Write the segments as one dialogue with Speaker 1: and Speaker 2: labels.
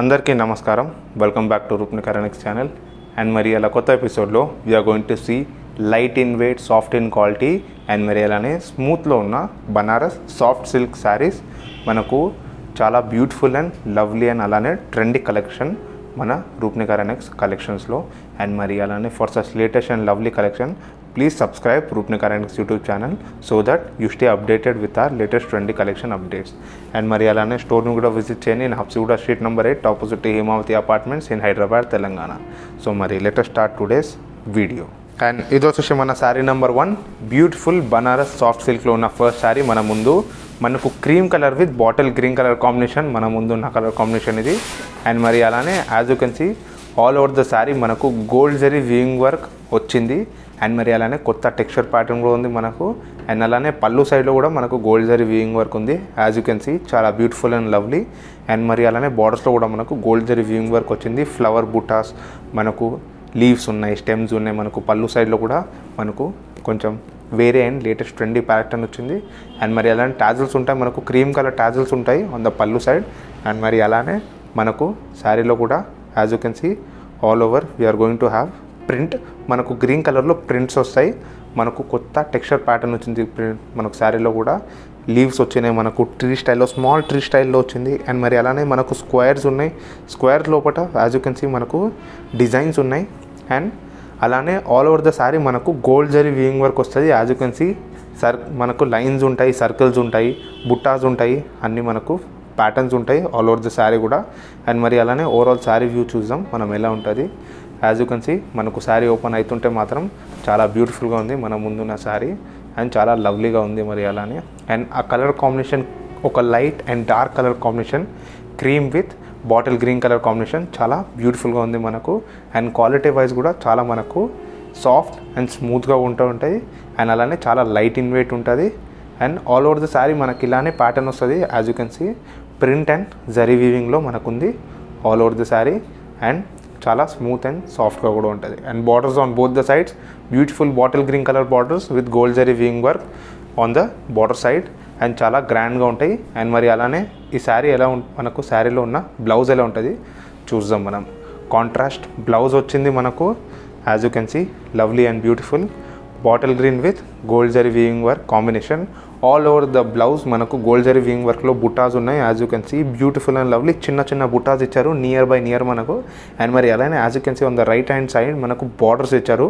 Speaker 1: అందరికీ నమస్కారం welcome back to కరెనిక్స్ ఛానల్ అండ్ మరి అలా కొత్త ఎపిసోడ్లో we're going to see light in weight soft in quality and మరి అలానే స్మూత్లో ఉన్న బనారస్ సాఫ్ట్ సిల్క్ శారీస్ మనకు చాలా బ్యూటిఫుల్ అండ్ లవ్లీ అండ్ అలానే ట్రెండీ కలెక్షన్ మన రూప్నికర్ అనెక్స్ కలెక్షన్స్లో అండ్ మరి అలానే for such latest and lovely collection please subscribe Roopnikar annex YouTube channel so that you stay updated with our latest trendy collection updates and మరి అలానే స్టోర్ను కూడా visit చేయండి in Habsiguda street number eight opposite Hemavathi apartments in Hyderabad Telangana so మరి let's start today's video and ఇది వచ్చేసి మన sari number one beautiful Banaras soft సిల్క్లో ఉన్న ఫస్ట్ శారీ మన ముందు మనకు cream colour with bottle green colour combination మన ముందున్న కలర్ కాంబినేషన్ ఇది అండ్ మరి అలానే as you can see all over the sari మనకు గోల్డ్ జరీ వ్యూయింగ్ వర్క్ వచ్చింది అండ్ మరి అలానే కొత్త టెక్స్చర్ ప్యాటర్న్ కూడా ఉంది మనకు అండ్ అలానే పళ్ళు సైడ్లో కూడా మనకు గోల్డ్ జరీ వ్యూయింగ్ వర్క్ ఉంది యాజ్ యూ కెన్ సీ చాలా బ్యూటిఫుల్ అండ్ లవ్లీ అండ్ మరి అలానే బార్డర్స్లో కూడా మనకు గోల్డ్ జరీ వ్యూయింగ్ వర్క్ వచ్చింది ఫ్లవర్ బుటాస్ మనకు లీవ్స్ ఉన్నాయి స్టెమ్స్ ఉన్నాయి మనకు పళ్ళు సైడ్లో కూడా మనకు కొంచెం వేరే అండ్ లేటెస్ట్ ట్రెండీ ప్యాటర్న్ వచ్చింది అండ్ మరి అలానే టాజిల్స్ ఉంటాయి మనకు క్రీమ్ కలర్ టాజిల్స్ ఉంటాయి on the pallu side and మరి అలానే మనకు శారీలో కూడా as you can see all over we're going to have print మనకు గ్రీన్ కలర్లో ప్రింట్స్ వస్తాయి మనకు కొత్త టెక్స్చర్ ప్యాటర్న్ వచ్చింది మనకు శారీలో కూడా లీవ్స్ వచ్చినాయి మనకు ట్రీ స్టైల్లో స్మాల్ ట్రీ స్టైల్లో వచ్చింది అండ్ మరి అలానే మనకు స్క్వేర్స్ ఉన్నాయి స్క్వేర్ లోపల యాజ్ యూ కెన్ సీ మనకు డిజైన్స్ ఉన్నాయి అండ్ అలానే ఆల్ ఓవర్ ద శారీ మనకు గోల్డ్ జరీ వ్యూయింగ్ వర్క్ వస్తుంది as you can see sir మనకు లైన్స్ ఉంటాయి సర్కిల్స్ ఉంటాయి బుట్టాస్ ఉంటాయి అన్నీ మనకు ప్యాటర్న్స్ ఉంటాయి ఆల్ ఓవర్ ద శారీ కూడా అండ్ మరి అలానే ఓవరాల్ శారీ వ్యూ చూద్దాం మనం ఎలా ఉంటుంది యాజ్ యూ కెన్ సీ మనకు శారీ ఓపెన్ అవుతుంటే మాత్రం చాలా బ్యూటిఫుల్గా ఉంది మన ముందున్న శారీ అండ్ చాలా లవ్లీగా ఉంది మరి అలానే అండ్ ఆ కలర్ కాంబినేషన్ ఒక light and dark colour combination cream with bottle green colour combination చాలా బ్యూటిఫుల్గా ఉంది మనకు అండ్ క్వాలిటీ వైజ్ కూడా చాలా మనకు సాఫ్ట్ అండ్ స్మూత్గా ఉంటూ ఉంటుంది అండ్ అలానే చాలా లైట్ ఇన్ వెయిట్ ఉంటుంది and all over the sari మనకి ఇలానే ప్యాటర్న్ వస్తుంది as you can see print and zari వీవింగ్లో మనకుంది all over the sari and చాలా స్మూత్ అండ్ సాఫ్ట్గా కూడా ఉంటుంది and borders on both the sides beautiful bottle green colour borders with gold zari weaving work on the border side and చాలా గ్రాండ్గా ఉంటాయి and మరి అలానే ఈ శారీ ఎలా మనకు శారీలో ఉన్న బ్లౌజ్ ఎలా ఉంటుంది చూద్దాం మనం కాంట్రాస్ట్ బ్లౌజ్ వచ్చింది మనకు as you can see lovely and beautiful bottle green with gold zari weaving work combination all over the blouse మనకు గోల్డ్ జరీ వీవింగ్ వర్క్లో బుటాస్ ఉన్నాయి as you can see beautiful and lovely చిన్న చిన్న బుటాస్ ఇచ్చారు నియర్ బై నియర్ మనకు అండ్ మరి అలానే as you can see on the right hand side మనకు బార్డర్స్ ఇచ్చారు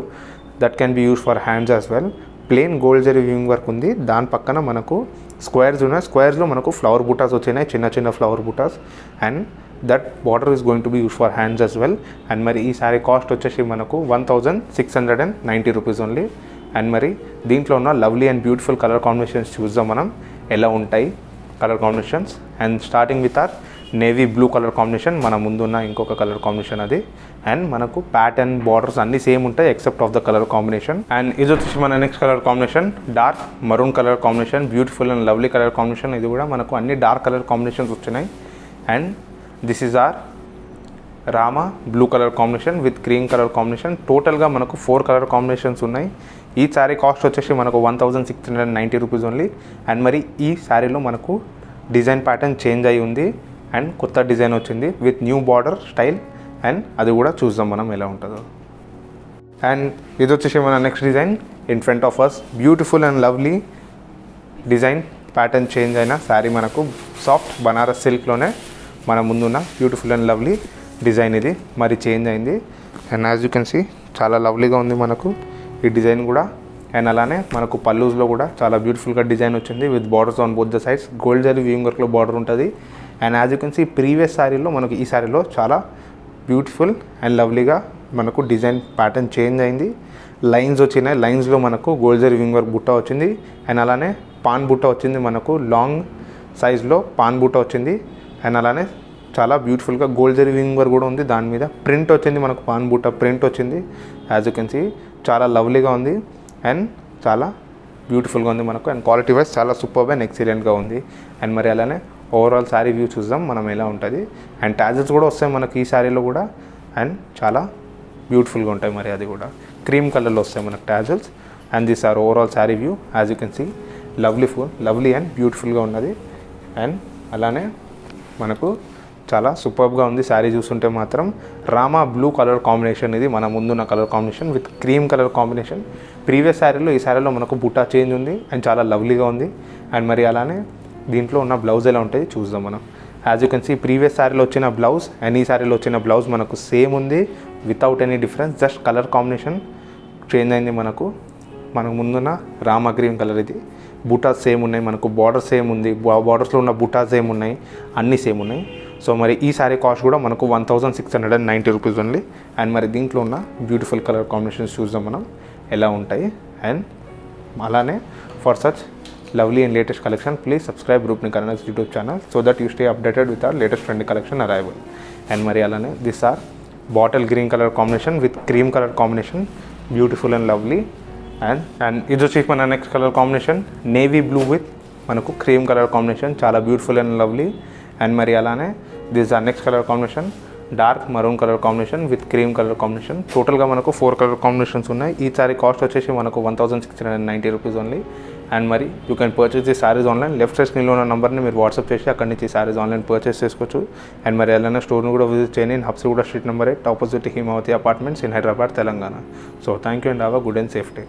Speaker 1: that can be use for hands as well plain gold zari weaving work ఉంది దాని పక్కన మనకు స్క్వేర్స్ ఉన్నాయి స్క్వేర్స్లో మనకు ఫ్లవర్ బూటాస్ వచ్చినాయి చిన్న చిన్న ఫ్లవర్ బూటాస్ and that border is going to be use for hands as well and మరి ఈ సారీ కాస్ట్ వచ్చేసి మనకు one thousand six hundred and ninety rupees only and మరి దీంట్లో ఉన్న lovely and beautiful colour combinations చూద్దాం మనం ఎలా ఉంటాయి colour combinations and starting with our navy blue colour combination మన ముందున్న ఇంకొక కలర్ కాంబినేషన్ అది అండ్ మనకు ప్యాటర్న్ బార్డర్స్ అన్ని సేమ్ ఉంటాయి except of the colour combination and ఇది వచ్చేసి మన next colour combination dark maroon colour combination beautiful and lovely colour combination ఇది కూడా మనకు అన్ని డార్క్ కలర్ కాంబినేషన్స్ వచ్చినాయి and this is our Rama blue colour combination with cream colour combination టోటల్గా మనకు ఫోర్ కలర్ కాంబినేషన్స్ ఉన్నాయి ఈ శారీ కాస్ట్ వచ్చేసి మనకు one thousand six hundred ninety rupees only and మరి ఈ శారీలో మనకు డిజైన్ ప్యాటర్న్ చేంజ్ అయి ఉంది అండ్ కొత్త డిజైన్ వచ్చింది with new border style and అది కూడా చూద్దాం మనం ఎలా ఉంటుందో అండ్ ఇది వచ్చేసి మన next design in front of us beautiful and lovely design pattern change అయిన శారీ మనకు సాఫ్ట్ బనారస్ సిల్క్లోనే మన ముందున్న బ్యూటిఫుల్ అండ్ లవ్లీ డిజైన్ ఇది మరి చేంజ్ అయింది and as you can see చాలా లవ్లీగా ఉంది మనకు ఈ డిజైన్ కూడా అండ్ అలానే మనకు పల్లూస్లో కూడా చాలా బ్యూటిఫుల్గా డిజైన్ వచ్చింది with borders on both the sides gold zari weaving వర్క్లో బార్డర్ ఉంటుంది and as you can see previous శారీలో మనకు ఈ శారీలో చాలా బ్యూటిఫుల్ అండ్ లవ్లీగా మనకు డిజైన్ ప్యాటర్న్ చేంజ్ అయింది లైన్స్ వచ్చినాయి లైన్స్లో మనకు గోల్జర్ వింగ్ వర్క్ బుట్ట వచ్చింది అండ్ అలానే పాన్ బుట్ట వచ్చింది మనకు లాంగ్ సైజ్లో పాన్ బుట్ట వచ్చింది అండ్ అలానే చాలా బ్యూటిఫుల్గా గోల్డ్ జరీ వింగ్ వర్క్ కూడా ఉంది దాని మీద ప్రింట్ వచ్చింది మనకు పాన్ బుట్ట ప్రింట్ వచ్చింది యాజ్ యూ కెన్ సీ చాలా లవ్లీగా ఉంది అండ్ చాలా బ్యూటిఫుల్గా ఉంది మనకు అండ్ క్వాలిటీ వైజ్ చాలా సూపర్గా అండ్ ఎక్సలెంట్గా ఉంది అండ్ మరి అలానే ఓవరాల్ శారీ వ్యూ చూద్దాం మనం ఎలా ఉంటుంది అండ్ ట్యాజెస్ కూడా వస్తాయి మనకి ఈ శారీలో కూడా అండ్ చాలా బ్యూటిఫుల్గా ఉంటాయి మరి అది కూడా క్రీమ్ కలర్లో వస్తాయి మనకు tassels and this our overall sari view as you can see lovely full lovely and బ్యూటిఫుల్గా ఉన్నది అండ్ అలానే మనకు చాలా సూపర్గా ఉంది శారీ చూస్తుంటే మాత్రం రామా బ్లూ కలర్ కాంబినేషన్ ఇది మన ముందున్న colour combination with cream colour combination previous శారీలో ఈ శారీలో మనకు బుట్టా చేంజ్ ఉంది అండ్ చాలా లవ్లీగా ఉంది అండ్ మరి అలానే దీంట్లో ఉన్న బ్లౌజ్ ఎలా ఉంటుంది చూద్దాం మనం as you can see previous శారీలో వచ్చిన బ్లౌజ్ ఎనీ శారీలో వచ్చిన బ్లౌజ్ మనకు సేమ్ ఉంది without any difference just colour combination change అయింది మనకు మనకు ముందున్న రామ గ్రీన్ కలర్ ఇది బూటాస్ సేమ్ ఉన్నాయి మనకు బార్డర్ సేమ్ ఉంది బార్డర్స్లో ఉన్న బూటాస్ సేమ్ ఉన్నాయి అన్నీ సేమ్ ఉన్నాయి సో మరి ఈ శారీ కాస్ట్ కూడా మనకు one thousand six hundred and ninety rupees ఉంది అండ్ మరి దీంట్లో ఉన్న బ్యూటిఫుల్ కలర్ కాంబినేషన్స్ చూద్దాం మనం ఎలా ఉంటాయి అండ్ అలానే for such lovely and latest collection please subscribe గ్రూప్ని కనెక్స్ YouTube channel so that you stay updated with our latest trend collection arrival and మరి అలానే this our bottle green colour combination with cream colour combination beautiful and lovely and and ఇది వచ్చేసి మన next colour combination navy blue with మనకు cream colour combination చాలా beautiful and lovely and మరి అలానే this our next colour combination dark maroon colour combination with cream colour combination టోటల్గా మనకు four colour combinations ఉన్నాయి ఈసారి కాస్ట్ వచ్చేసి మనకు one thousand six hundred ninety rupees only and మరి you can purchase the saris online left side స్క్రీన్లో ఉన్న నెంబర్ని మీరు వాట్సాప్ చేసి అక్కడి నుంచి సారీస్ ఆన్లైన్ పర్చేస్ చేసుకోవచ్చు అండ్ మరి ఎల్ఎన్ఆర్ స్టోర్ను కూడా విజిట్ చేయండి in Habsiguda street number eight opposite Himavathi apartments in Hyderabad Telangana so thank you and have a good and safety